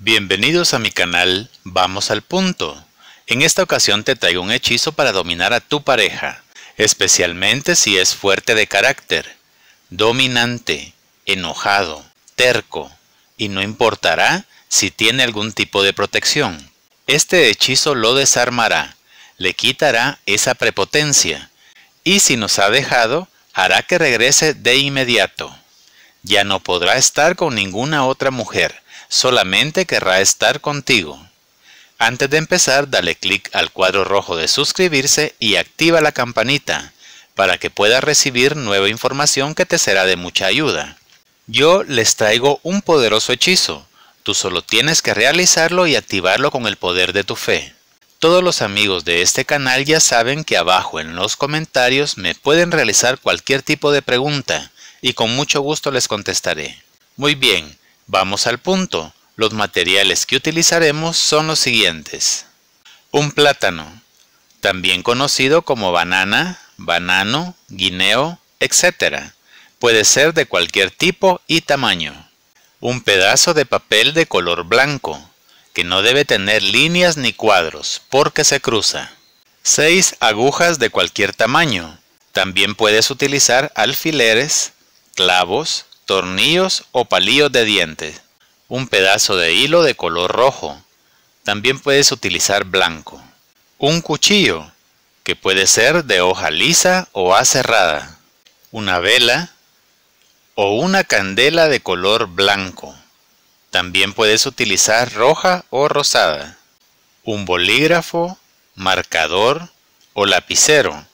Bienvenidos a mi canal Vamos al punto. En esta ocasión te traigo un hechizo para dominar a tu pareja, especialmente si es fuerte de carácter, dominante, enojado, terco, y no importará si tiene algún tipo de protección. Este hechizo lo desarmará, le quitará esa prepotencia, y si nos ha dejado, hará que regrese de inmediato. Ya no podrá estar con ninguna otra mujer, solamente querrá estar contigo. Antes de empezar, dale clic al cuadro rojo de suscribirse y activa la campanita para que puedas recibir nueva información que te será de mucha ayuda. Yo les traigo un poderoso hechizo. Tú solo tienes que realizarlo y activarlo con el poder de tu fe. Todos los amigos de este canal ya saben que abajo en los comentarios me pueden realizar cualquier tipo de pregunta y con mucho gusto les contestaré. Muy bien, Vamos al punto. Los materiales que utilizaremos son los siguientes. Un plátano, también conocido como banana, banano, guineo, etc. Puede ser de cualquier tipo y tamaño. Un pedazo de papel de color blanco, que no debe tener líneas ni cuadros, porque se cruza. seis agujas de cualquier tamaño. También puedes utilizar alfileres, clavos, tornillos o palillos de dientes, un pedazo de hilo de color rojo, también puedes utilizar blanco, un cuchillo, que puede ser de hoja lisa o aserrada, una vela o una candela de color blanco, también puedes utilizar roja o rosada, un bolígrafo, marcador o lapicero,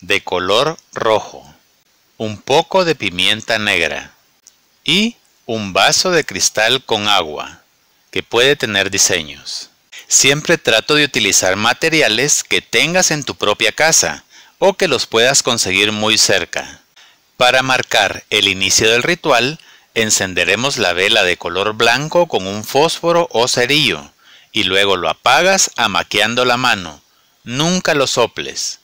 de color rojo, un poco de pimienta negra y un vaso de cristal con agua, que puede tener diseños. Siempre trato de utilizar materiales que tengas en tu propia casa o que los puedas conseguir muy cerca. Para marcar el inicio del ritual, encenderemos la vela de color blanco con un fósforo o cerillo y luego lo apagas amaqueando la mano. Nunca lo soples.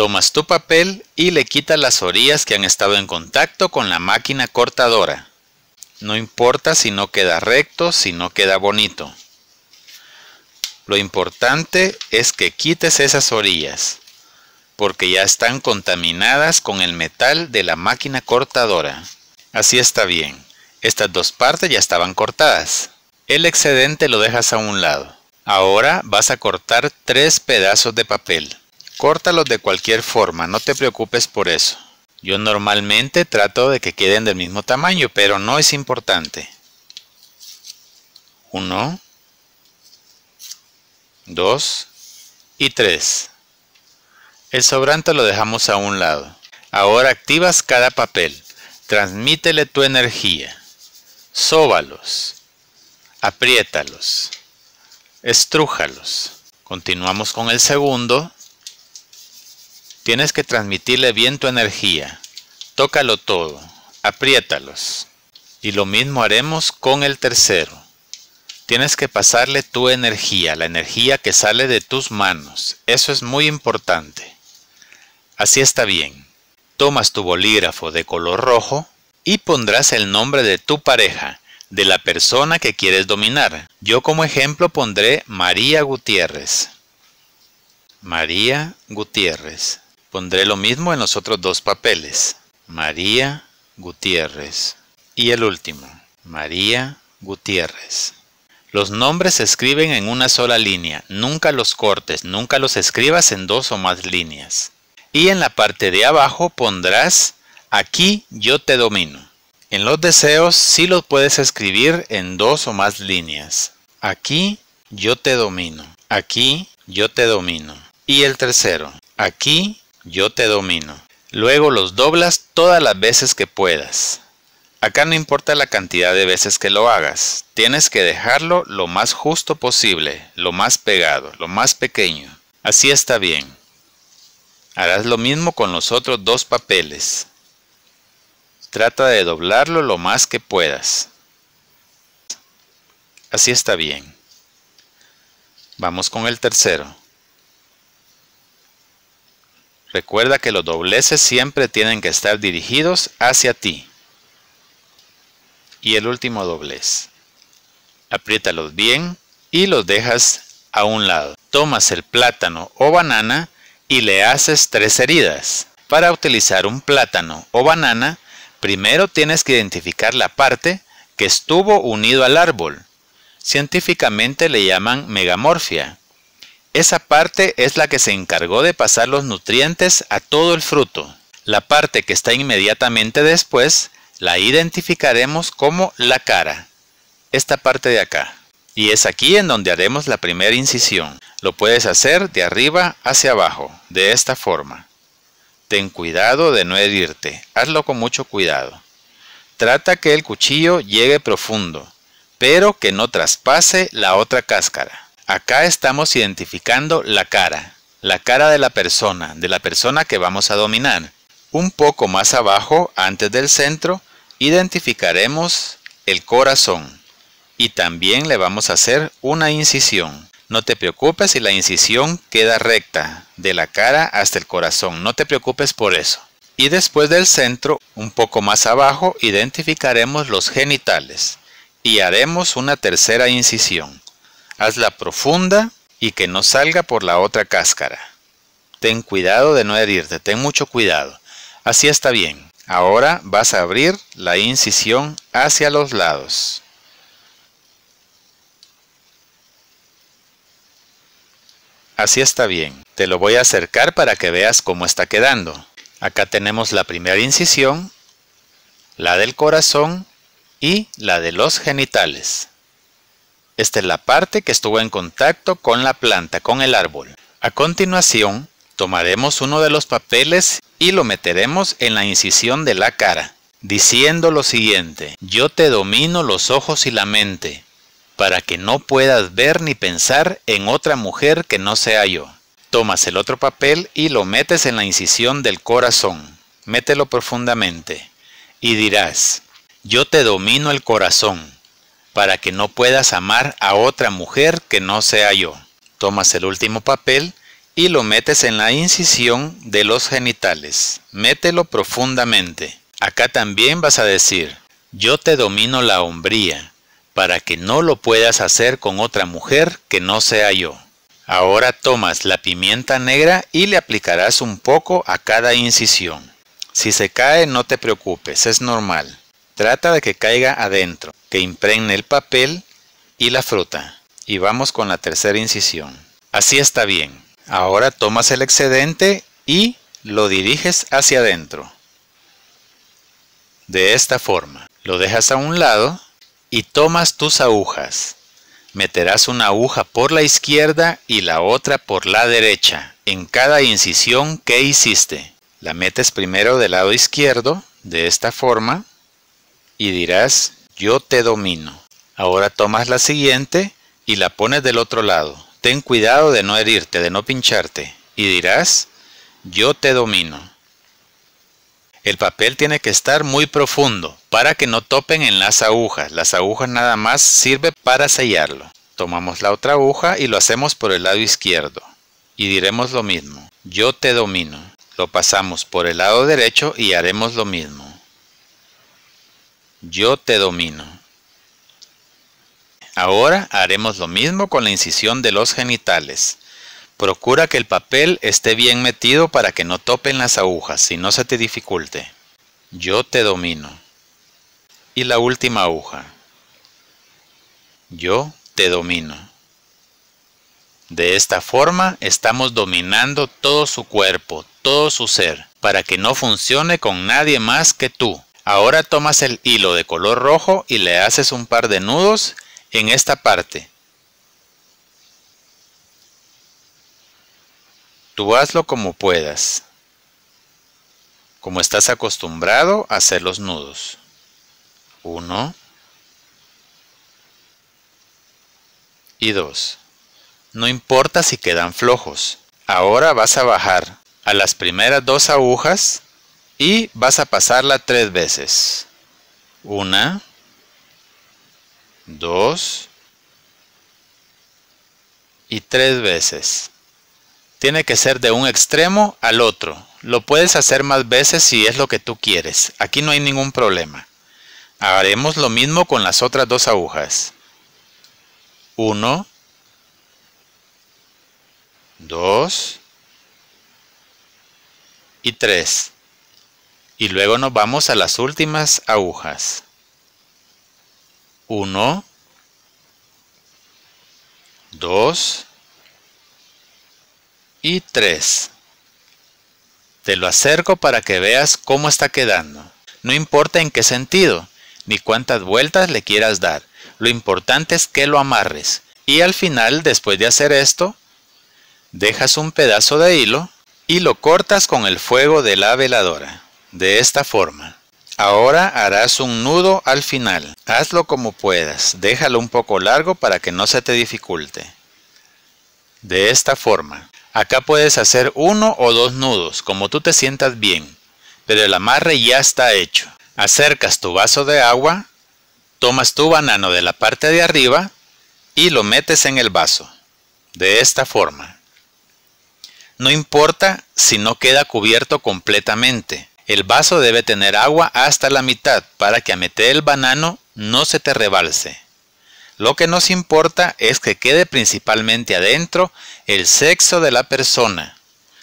Tomas tu papel y le quitas las orillas que han estado en contacto con la máquina cortadora. No importa si no queda recto, si no queda bonito. Lo importante es que quites esas orillas, porque ya están contaminadas con el metal de la máquina cortadora. Así está bien. Estas dos partes ya estaban cortadas. El excedente lo dejas a un lado. Ahora vas a cortar tres pedazos de papel. Córtalos de cualquier forma, no te preocupes por eso. Yo normalmente trato de que queden del mismo tamaño, pero no es importante. Uno, dos y tres. El sobrante lo dejamos a un lado. Ahora activas cada papel. Transmítele tu energía. Sóbalos. Apriétalos. Estrújalos. Continuamos con el segundo Tienes que transmitirle bien tu energía. Tócalo todo. Apriétalos. Y lo mismo haremos con el tercero. Tienes que pasarle tu energía, la energía que sale de tus manos. Eso es muy importante. Así está bien. Tomas tu bolígrafo de color rojo y pondrás el nombre de tu pareja, de la persona que quieres dominar. Yo como ejemplo pondré María Gutiérrez. María Gutiérrez. Pondré lo mismo en los otros dos papeles. María Gutiérrez. Y el último, María Gutiérrez. Los nombres se escriben en una sola línea, nunca los cortes, nunca los escribas en dos o más líneas. Y en la parte de abajo pondrás, aquí yo te domino. En los deseos sí los puedes escribir en dos o más líneas. Aquí yo te domino, aquí yo te domino. Y el tercero, aquí yo te domino. Luego los doblas todas las veces que puedas. Acá no importa la cantidad de veces que lo hagas, tienes que dejarlo lo más justo posible, lo más pegado, lo más pequeño. Así está bien. Harás lo mismo con los otros dos papeles. Trata de doblarlo lo más que puedas. Así está bien. Vamos con el tercero. Recuerda que los dobleces siempre tienen que estar dirigidos hacia ti. Y el último doblez. Apriétalos bien y los dejas a un lado. Tomas el plátano o banana y le haces tres heridas. Para utilizar un plátano o banana, primero tienes que identificar la parte que estuvo unido al árbol. Científicamente le llaman megamorfia. Esa parte es la que se encargó de pasar los nutrientes a todo el fruto. La parte que está inmediatamente después la identificaremos como la cara, esta parte de acá. Y es aquí en donde haremos la primera incisión. Lo puedes hacer de arriba hacia abajo, de esta forma. Ten cuidado de no herirte, hazlo con mucho cuidado. Trata que el cuchillo llegue profundo, pero que no traspase la otra cáscara. Acá estamos identificando la cara, la cara de la persona, de la persona que vamos a dominar. Un poco más abajo, antes del centro, identificaremos el corazón y también le vamos a hacer una incisión. No te preocupes si la incisión queda recta, de la cara hasta el corazón, no te preocupes por eso. Y después del centro, un poco más abajo, identificaremos los genitales y haremos una tercera incisión hazla profunda y que no salga por la otra cáscara. Ten cuidado de no herirte, ten mucho cuidado. Así está bien. Ahora vas a abrir la incisión hacia los lados. Así está bien. Te lo voy a acercar para que veas cómo está quedando. Acá tenemos la primera incisión, la del corazón y la de los genitales. Esta es la parte que estuvo en contacto con la planta, con el árbol. A continuación, tomaremos uno de los papeles y lo meteremos en la incisión de la cara, diciendo lo siguiente, yo te domino los ojos y la mente, para que no puedas ver ni pensar en otra mujer que no sea yo. Tomas el otro papel y lo metes en la incisión del corazón. Mételo profundamente y dirás, yo te domino el corazón para que no puedas amar a otra mujer que no sea yo. Tomas el último papel y lo metes en la incisión de los genitales. Mételo profundamente. Acá también vas a decir, yo te domino la hombría, para que no lo puedas hacer con otra mujer que no sea yo. Ahora tomas la pimienta negra y le aplicarás un poco a cada incisión. Si se cae no te preocupes, es normal. Trata de que caiga adentro que impregne el papel y la fruta. Y vamos con la tercera incisión. Así está bien. Ahora tomas el excedente y lo diriges hacia adentro. De esta forma. Lo dejas a un lado y tomas tus agujas. Meterás una aguja por la izquierda y la otra por la derecha en cada incisión que hiciste. La metes primero del lado izquierdo, de esta forma, y dirás yo te domino. Ahora tomas la siguiente y la pones del otro lado. Ten cuidado de no herirte, de no pincharte. Y dirás, yo te domino. El papel tiene que estar muy profundo para que no topen en las agujas. Las agujas nada más sirve para sellarlo. Tomamos la otra aguja y lo hacemos por el lado izquierdo. Y diremos lo mismo. Yo te domino. Lo pasamos por el lado derecho y haremos lo mismo yo te domino. Ahora haremos lo mismo con la incisión de los genitales. Procura que el papel esté bien metido para que no topen las agujas si no se te dificulte. Yo te domino. Y la última aguja. Yo te domino. De esta forma estamos dominando todo su cuerpo, todo su ser, para que no funcione con nadie más que tú. Ahora tomas el hilo de color rojo y le haces un par de nudos en esta parte. Tú hazlo como puedas, como estás acostumbrado a hacer los nudos. Uno y dos. No importa si quedan flojos. Ahora vas a bajar a las primeras dos agujas y vas a pasarla tres veces. Una, dos y tres veces. Tiene que ser de un extremo al otro. Lo puedes hacer más veces si es lo que tú quieres. Aquí no hay ningún problema. Haremos lo mismo con las otras dos agujas. Uno, dos y tres. Y luego nos vamos a las últimas agujas. 1, 2 y 3. Te lo acerco para que veas cómo está quedando. No importa en qué sentido, ni cuántas vueltas le quieras dar. Lo importante es que lo amarres. Y al final, después de hacer esto, dejas un pedazo de hilo y lo cortas con el fuego de la veladora. De esta forma. Ahora harás un nudo al final. Hazlo como puedas. Déjalo un poco largo para que no se te dificulte. De esta forma. Acá puedes hacer uno o dos nudos, como tú te sientas bien. Pero el amarre ya está hecho. Acercas tu vaso de agua, tomas tu banano de la parte de arriba y lo metes en el vaso. De esta forma. No importa si no queda cubierto completamente el vaso debe tener agua hasta la mitad para que a meter el banano no se te rebalse. Lo que nos importa es que quede principalmente adentro el sexo de la persona,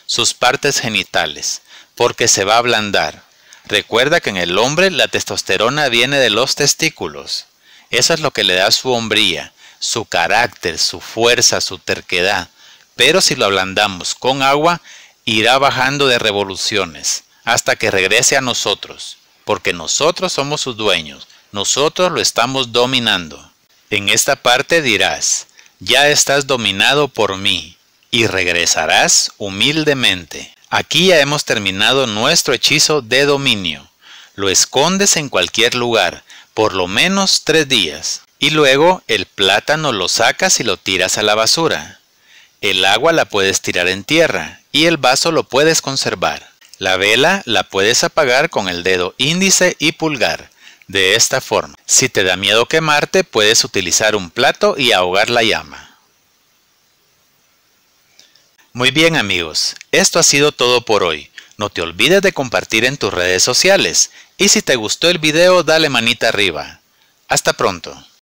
sus partes genitales, porque se va a ablandar. Recuerda que en el hombre la testosterona viene de los testículos. Eso es lo que le da su hombría, su carácter, su fuerza, su terquedad. Pero si lo ablandamos con agua, irá bajando de revoluciones hasta que regrese a nosotros, porque nosotros somos sus dueños, nosotros lo estamos dominando. En esta parte dirás, ya estás dominado por mí, y regresarás humildemente. Aquí ya hemos terminado nuestro hechizo de dominio. Lo escondes en cualquier lugar, por lo menos tres días, y luego el plátano lo sacas y lo tiras a la basura. El agua la puedes tirar en tierra, y el vaso lo puedes conservar. La vela la puedes apagar con el dedo índice y pulgar, de esta forma. Si te da miedo quemarte, puedes utilizar un plato y ahogar la llama. Muy bien amigos, esto ha sido todo por hoy. No te olvides de compartir en tus redes sociales y si te gustó el video dale manita arriba. Hasta pronto.